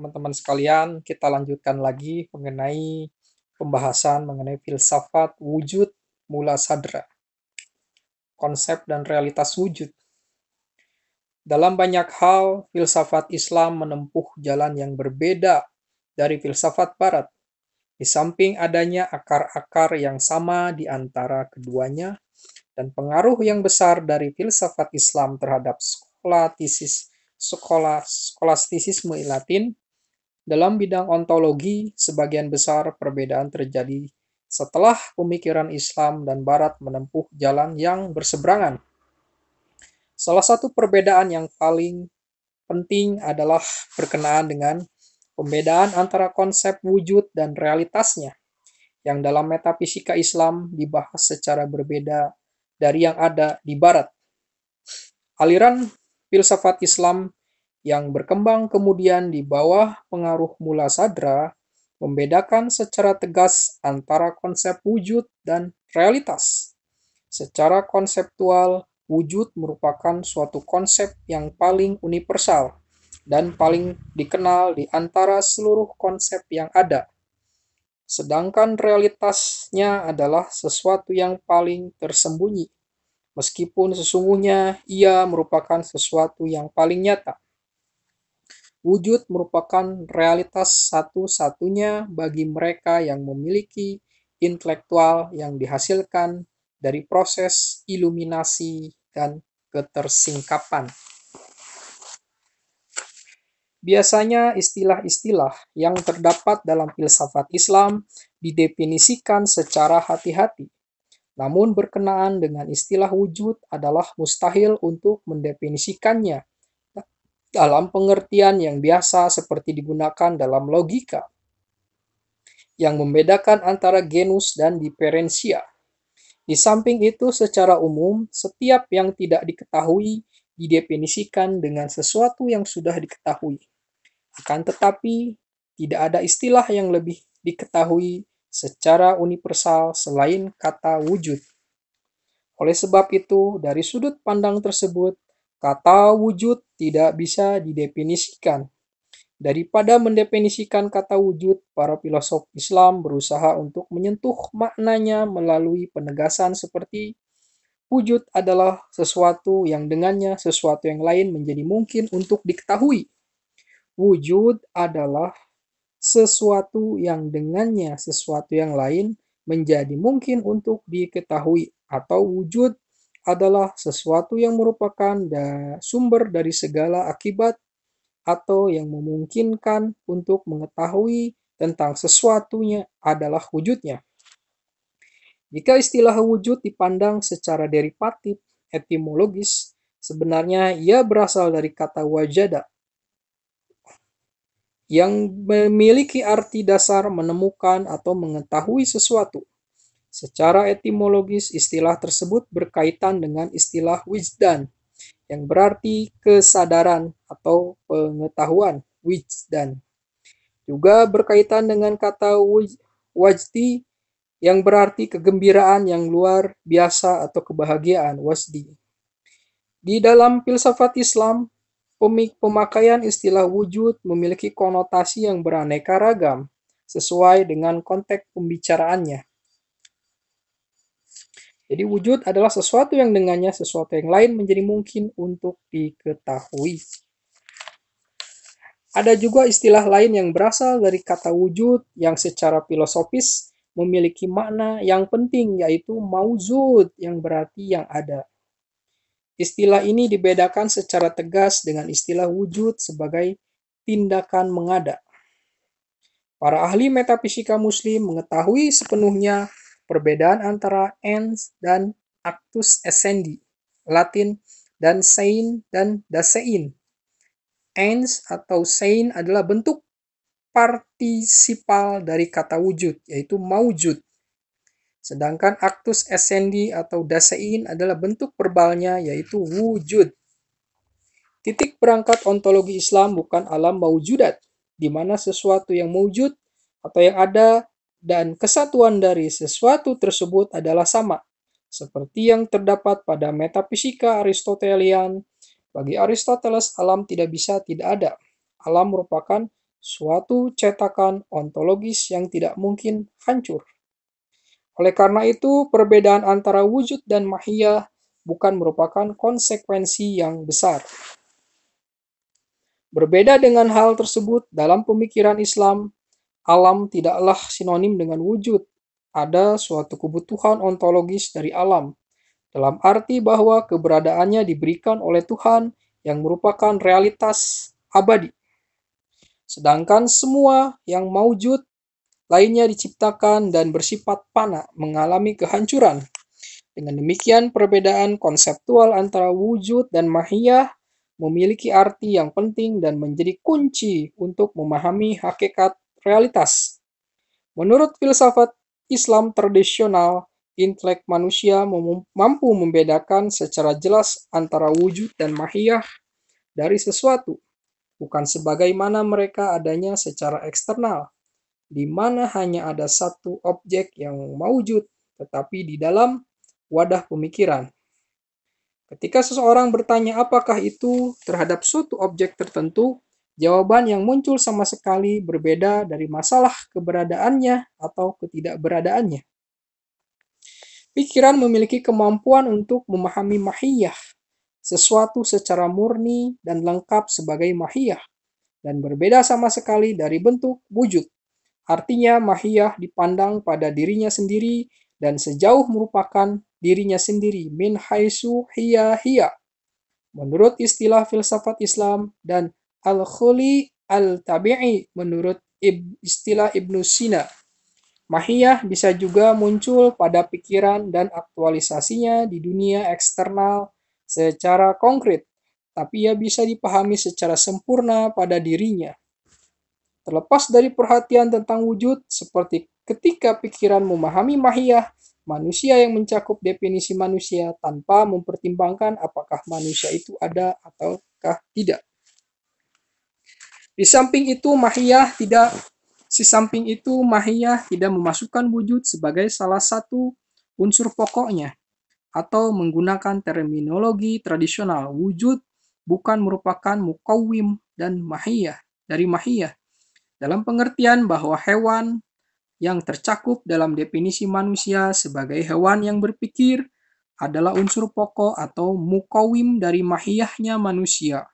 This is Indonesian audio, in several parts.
teman-teman sekalian, kita lanjutkan lagi mengenai pembahasan mengenai filsafat wujud mula sadra, konsep dan realitas wujud. Dalam banyak hal, filsafat Islam menempuh jalan yang berbeda dari filsafat Barat. Di samping adanya akar-akar yang sama di antara keduanya, dan pengaruh yang besar dari filsafat Islam terhadap sekolah tesis sekolah skolastisisme Latin, dalam bidang ontologi, sebagian besar perbedaan terjadi setelah pemikiran Islam dan Barat menempuh jalan yang berseberangan. Salah satu perbedaan yang paling penting adalah berkenaan dengan pembedaan antara konsep wujud dan realitasnya, yang dalam metafisika Islam dibahas secara berbeda dari yang ada di Barat. Aliran filsafat Islam yang berkembang kemudian di bawah pengaruh mula sadra membedakan secara tegas antara konsep wujud dan realitas. Secara konseptual, wujud merupakan suatu konsep yang paling universal dan paling dikenal di antara seluruh konsep yang ada. Sedangkan realitasnya adalah sesuatu yang paling tersembunyi, meskipun sesungguhnya ia merupakan sesuatu yang paling nyata wujud merupakan realitas satu-satunya bagi mereka yang memiliki intelektual yang dihasilkan dari proses iluminasi dan ketersingkapan. Biasanya istilah-istilah yang terdapat dalam filsafat Islam didefinisikan secara hati-hati. Namun berkenaan dengan istilah wujud adalah mustahil untuk mendefinisikannya dalam pengertian yang biasa seperti digunakan dalam logika, yang membedakan antara genus dan diferensia. Di samping itu, secara umum, setiap yang tidak diketahui didefinisikan dengan sesuatu yang sudah diketahui. Akan tetapi, tidak ada istilah yang lebih diketahui secara universal selain kata wujud. Oleh sebab itu, dari sudut pandang tersebut, Kata wujud tidak bisa didefinisikan. Daripada mendefinisikan kata wujud, para filosof Islam berusaha untuk menyentuh maknanya melalui penegasan seperti wujud adalah sesuatu yang dengannya sesuatu yang lain menjadi mungkin untuk diketahui. Wujud adalah sesuatu yang dengannya sesuatu yang lain menjadi mungkin untuk diketahui atau wujud adalah sesuatu yang merupakan da sumber dari segala akibat atau yang memungkinkan untuk mengetahui tentang sesuatunya adalah wujudnya. Jika istilah wujud dipandang secara derivatif etimologis, sebenarnya ia berasal dari kata wajada yang memiliki arti dasar menemukan atau mengetahui sesuatu. Secara etimologis, istilah tersebut berkaitan dengan istilah wisdan, yang berarti kesadaran atau pengetahuan, wisdan. Juga berkaitan dengan kata wajdi, yang berarti kegembiraan yang luar biasa atau kebahagiaan, wasdi. Di dalam filsafat Islam, pemakaian istilah wujud memiliki konotasi yang beraneka ragam, sesuai dengan konteks pembicaraannya. Jadi wujud adalah sesuatu yang dengannya sesuatu yang lain menjadi mungkin untuk diketahui. Ada juga istilah lain yang berasal dari kata wujud yang secara filosofis memiliki makna yang penting yaitu mauzud yang berarti yang ada. Istilah ini dibedakan secara tegas dengan istilah wujud sebagai tindakan mengada. Para ahli metafisika muslim mengetahui sepenuhnya perbedaan antara ens dan actus essendi, Latin dan sein dan dasein. Ens atau sein adalah bentuk partisipal dari kata wujud, yaitu maujud. Sedangkan actus essendi atau dasein adalah bentuk verbalnya, yaitu wujud. Titik perangkat ontologi Islam bukan alam maujudat, di mana sesuatu yang mewujud atau yang ada dan kesatuan dari sesuatu tersebut adalah sama, seperti yang terdapat pada metafisika Aristotelian. Bagi Aristoteles, alam tidak bisa tidak ada. Alam merupakan suatu cetakan ontologis yang tidak mungkin hancur. Oleh karena itu, perbedaan antara wujud dan mahiyah bukan merupakan konsekuensi yang besar. Berbeda dengan hal tersebut, dalam pemikiran Islam, Alam tidaklah sinonim dengan wujud. Ada suatu kebutuhan ontologis dari alam, dalam arti bahwa keberadaannya diberikan oleh Tuhan yang merupakan realitas abadi. Sedangkan semua yang maujud lainnya diciptakan dan bersifat panah mengalami kehancuran. Dengan demikian, perbedaan konseptual antara wujud dan mahiyah memiliki arti yang penting dan menjadi kunci untuk memahami hakikat realitas. Menurut filsafat Islam tradisional, intelek manusia mampu membedakan secara jelas antara wujud dan mahiyah dari sesuatu, bukan sebagaimana mereka adanya secara eksternal, di mana hanya ada satu objek yang mewujud, tetapi di dalam wadah pemikiran. Ketika seseorang bertanya apakah itu terhadap suatu objek tertentu, jawaban yang muncul sama sekali berbeda dari masalah keberadaannya atau ketidakberadaannya. Pikiran memiliki kemampuan untuk memahami mahiyah, sesuatu secara murni dan lengkap sebagai mahiyah, dan berbeda sama sekali dari bentuk wujud. Artinya mahiyah dipandang pada dirinya sendiri dan sejauh merupakan dirinya sendiri min haisu hiya hiya. Menurut istilah filsafat Islam dan al-khuli al-tabi'i menurut istilah Ibnu Sina. Mahiyah bisa juga muncul pada pikiran dan aktualisasinya di dunia eksternal secara konkret, tapi ia bisa dipahami secara sempurna pada dirinya. Terlepas dari perhatian tentang wujud, seperti ketika pikiran memahami mahiyah, manusia yang mencakup definisi manusia tanpa mempertimbangkan apakah manusia itu ada ataukah tidak. Di samping itu mahiyah tidak di samping itu mahiyah tidak memasukkan wujud sebagai salah satu unsur pokoknya atau menggunakan terminologi tradisional wujud bukan merupakan mukawim dan mahiyah dari mahiyah dalam pengertian bahwa hewan yang tercakup dalam definisi manusia sebagai hewan yang berpikir adalah unsur pokok atau mukawim dari mahiyahnya manusia.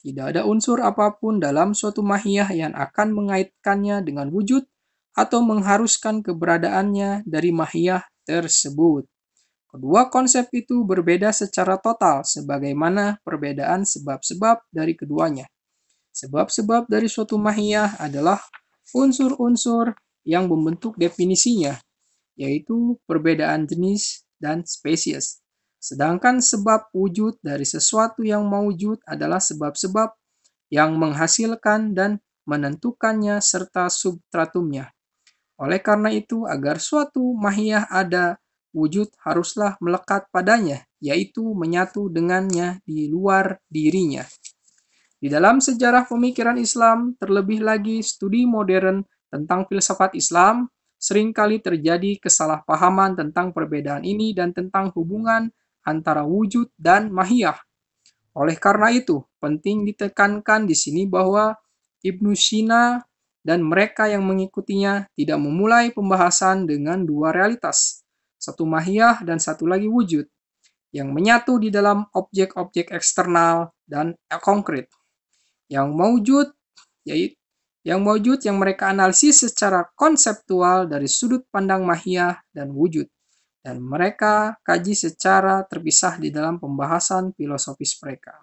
Tidak ada unsur apapun dalam suatu mahiyah yang akan mengaitkannya dengan wujud atau mengharuskan keberadaannya dari mahiyah tersebut. Kedua konsep itu berbeda secara total sebagaimana perbedaan sebab-sebab dari keduanya. Sebab-sebab dari suatu mahiyah adalah unsur-unsur yang membentuk definisinya, yaitu perbedaan jenis dan spesies. Sedangkan sebab wujud dari sesuatu yang mewujud adalah sebab-sebab yang menghasilkan dan menentukannya serta substratumnya. Oleh karena itu, agar suatu mahiyah ada wujud haruslah melekat padanya, yaitu menyatu dengannya di luar dirinya. Di dalam sejarah pemikiran Islam, terlebih lagi studi modern tentang filsafat Islam, seringkali terjadi kesalahpahaman tentang perbedaan ini dan tentang hubungan antara wujud dan mahiyah. Oleh karena itu, penting ditekankan di sini bahwa Ibnu Sina dan mereka yang mengikutinya tidak memulai pembahasan dengan dua realitas, satu mahiyah dan satu lagi wujud, yang menyatu di dalam objek-objek eksternal dan konkret. Yang mewujud, yaitu yang mewujud yang mereka analisis secara konseptual dari sudut pandang mahiyah dan wujud dan mereka kaji secara terpisah di dalam pembahasan filosofis mereka.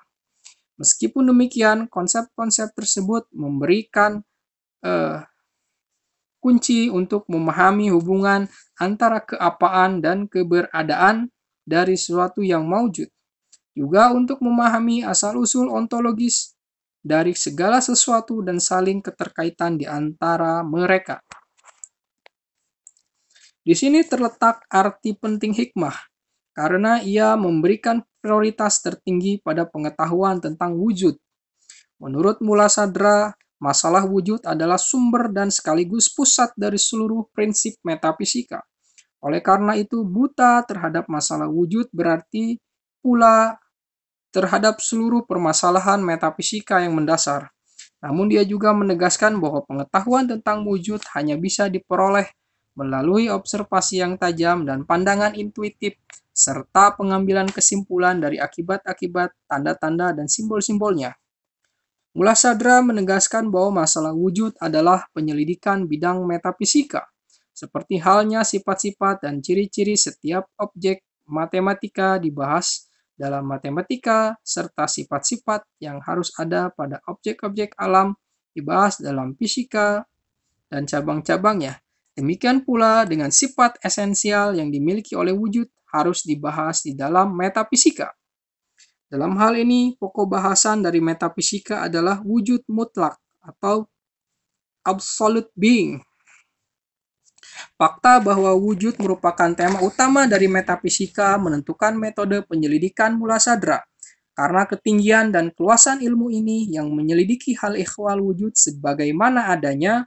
Meskipun demikian, konsep-konsep tersebut memberikan eh, kunci untuk memahami hubungan antara keapaan dan keberadaan dari sesuatu yang maujud, juga untuk memahami asal-usul ontologis dari segala sesuatu dan saling keterkaitan di antara mereka. Di sini terletak arti penting hikmah, karena ia memberikan prioritas tertinggi pada pengetahuan tentang wujud. Menurut Mula Sadra, masalah wujud adalah sumber dan sekaligus pusat dari seluruh prinsip metafisika. Oleh karena itu, buta terhadap masalah wujud berarti pula terhadap seluruh permasalahan metafisika yang mendasar. Namun dia juga menegaskan bahwa pengetahuan tentang wujud hanya bisa diperoleh melalui observasi yang tajam dan pandangan intuitif, serta pengambilan kesimpulan dari akibat-akibat, tanda-tanda, dan simbol-simbolnya. Mula Sadra menegaskan bahwa masalah wujud adalah penyelidikan bidang metafisika, seperti halnya sifat-sifat dan ciri-ciri setiap objek matematika dibahas dalam matematika, serta sifat-sifat yang harus ada pada objek-objek alam dibahas dalam fisika dan cabang-cabangnya. Demikian pula dengan sifat esensial yang dimiliki oleh wujud harus dibahas di dalam metafisika. Dalam hal ini, pokok bahasan dari metafisika adalah wujud mutlak atau absolute being. Fakta bahwa wujud merupakan tema utama dari metafisika menentukan metode penyelidikan mula sadra. Karena ketinggian dan keluasan ilmu ini yang menyelidiki hal ikhwal wujud sebagaimana adanya,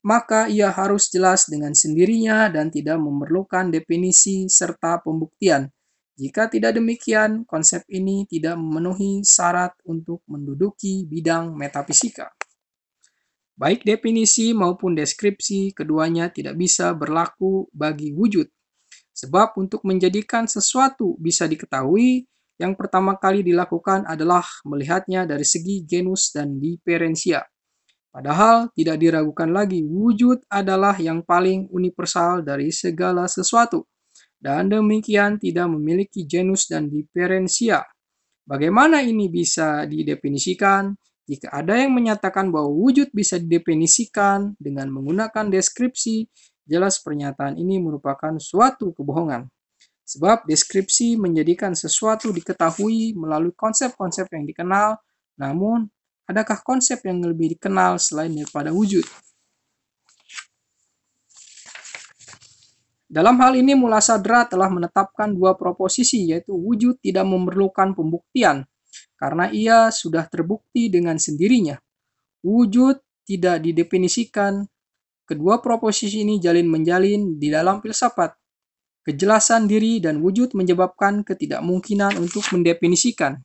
maka ia harus jelas dengan sendirinya dan tidak memerlukan definisi serta pembuktian. Jika tidak demikian, konsep ini tidak memenuhi syarat untuk menduduki bidang metafisika. Baik definisi maupun deskripsi, keduanya tidak bisa berlaku bagi wujud. Sebab untuk menjadikan sesuatu bisa diketahui, yang pertama kali dilakukan adalah melihatnya dari segi genus dan diferensia. Padahal tidak diragukan lagi, wujud adalah yang paling universal dari segala sesuatu, dan demikian tidak memiliki genus dan diferensia. Bagaimana ini bisa didefinisikan? Jika ada yang menyatakan bahwa wujud bisa didefinisikan dengan menggunakan deskripsi, jelas pernyataan ini merupakan suatu kebohongan. Sebab deskripsi menjadikan sesuatu diketahui melalui konsep-konsep yang dikenal, namun Adakah konsep yang lebih dikenal selain daripada wujud? Dalam hal ini, Mula Sadra telah menetapkan dua proposisi, yaitu wujud tidak memerlukan pembuktian, karena ia sudah terbukti dengan sendirinya. Wujud tidak didefinisikan. Kedua proposisi ini jalin menjalin di dalam filsafat. Kejelasan diri dan wujud menyebabkan ketidakmungkinan untuk mendefinisikan.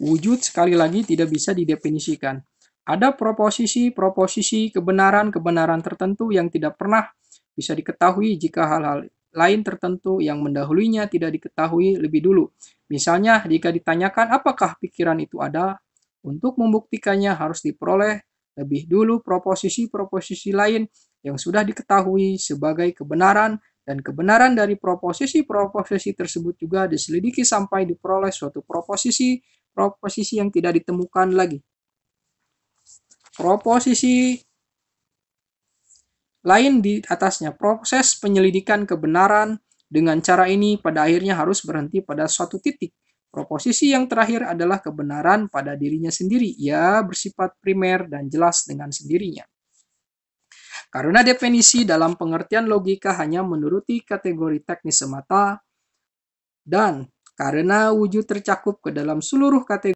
Wujud sekali lagi tidak bisa didefinisikan. Ada proposisi-proposisi kebenaran-kebenaran tertentu yang tidak pernah bisa diketahui jika hal-hal lain tertentu yang mendahulunya tidak diketahui lebih dulu. Misalnya, jika ditanyakan apakah pikiran itu ada, untuk membuktikannya harus diperoleh lebih dulu proposisi-proposisi lain yang sudah diketahui sebagai kebenaran dan kebenaran dari proposisi-proposisi tersebut juga diselidiki sampai diperoleh suatu proposisi proposisi yang tidak ditemukan lagi. Proposisi lain di atasnya, proses penyelidikan kebenaran dengan cara ini pada akhirnya harus berhenti pada suatu titik. Proposisi yang terakhir adalah kebenaran pada dirinya sendiri. Ia bersifat primer dan jelas dengan sendirinya. Karena definisi dalam pengertian logika hanya menuruti kategori teknis semata dan karena wujud tercakup ke dalam seluruh kategori